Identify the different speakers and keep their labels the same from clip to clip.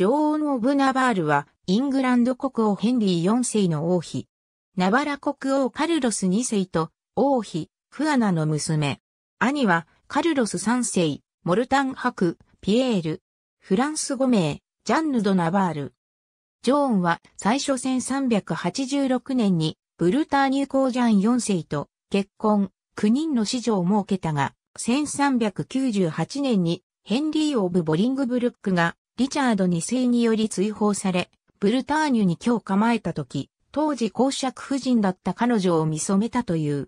Speaker 1: 女王ン・オブナバールは、イングランド国王ヘンリー4世の王妃。ナバラ国王カルロス2世と、王妃、フアナの娘。兄は、カルロス3世、モルタン伯、ピエール。フランス5名、ジャンヌ・ド・ナバール。ジョーンは、最初1386年に、ブルターニュコージャン4世と、結婚、9人の子女を設けたが、1398年に、ヘンリー・オブ・ボリングブルックが、リチャード2世により追放され、ブルターニュに今日構えた時、当時公爵夫人だった彼女を見染めたという。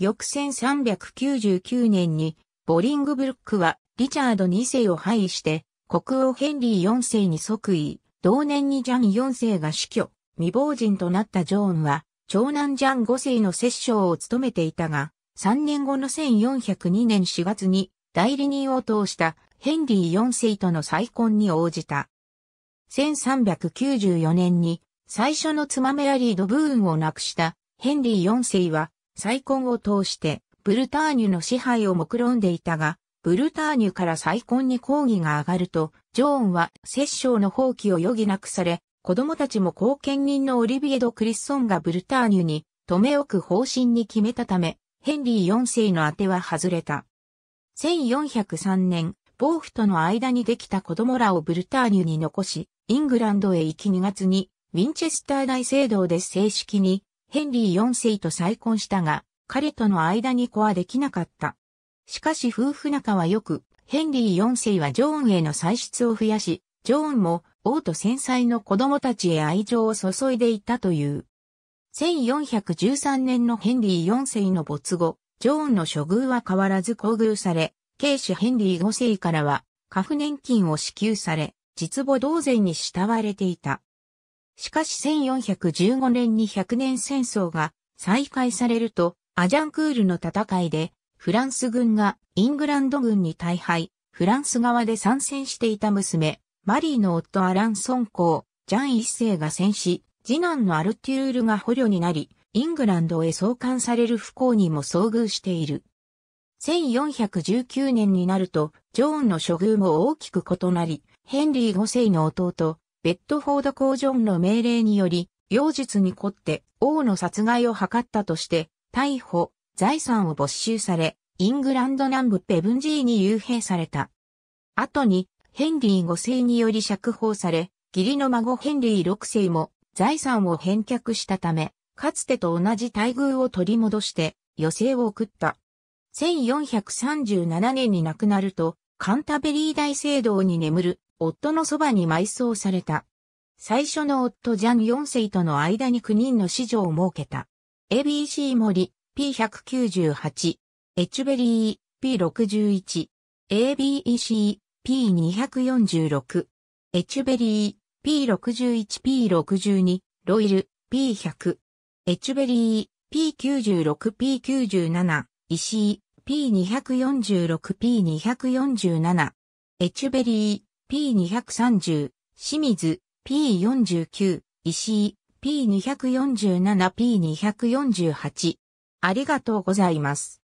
Speaker 1: 翌1399年に、ボリングブルックはリチャード2世を廃位して、国王ヘンリー4世に即位、同年にジャン4世が死去、未亡人となったジョーンは、長男ジャン5世の摂政を務めていたが、3年後の1402年4月に代理人を通したヘンリー4世との再婚に応じた。1394年に最初の妻メアリー・ド・ブーンを亡くしたヘンリー4世は再婚を通してブルターニュの支配を目論んでいたが、ブルターニュから再婚に抗議が上がると、ジョーンは摂政の放棄を余儀なくされ、子供たちも後見人のオリビエド・クリスソンがブルターニュに留め置く方針に決めたため、ヘンリー4世の宛ては外れた。1403年、ホーフとの間にできた子供らをブルターニュに残し、イングランドへ行き2月に、ウィンチェスター大聖堂で正式に、ヘンリー4世と再婚したが、彼との間に子はできなかった。しかし夫婦仲は良く、ヘンリー4世はジョーンへの歳出を増やし、ジョーンも王と繊細の子供たちへ愛情を注いでいたという。1413年のヘンリー4世の没後、ジョーンの処遇は変わらず厚遇され、ケ視シュ・ヘンリー5世からは、家父年金を支給され、実母同然に慕われていた。しかし1415年に100年戦争が再開されると、アジャンクールの戦いで、フランス軍がイングランド軍に大敗、フランス側で参戦していた娘、マリーの夫アラン・ソンコー、ジャン一世が戦死、次男のアルティュールが捕虜になり、イングランドへ送還される不幸にも遭遇している。1419年になると、ジョーンの処遇も大きく異なり、ヘンリー5世の弟、ベッドフォード公ジョンの命令により、妖術に凝って王の殺害を図ったとして、逮捕、財産を没収され、イングランド南部ペブンジーに幽閉された。後に、ヘンリー5世により釈放され、義理の孫ヘンリー6世も財産を返却したため、かつてと同じ待遇を取り戻して、余生を送った。1437年に亡くなると、カンタベリー大聖堂に眠る夫のそばに埋葬された。最初の夫ジャン4世との間に9人の子女を設けた。ABC 森 P198、エチュベリー P61、ABEC P246、エチュベリー P61、P62、ロイル P100、エチュベリー P96、P97、石井、P246P247、エチュベリー、P230、清水、P49、石井、P247P248。ありがとうございます。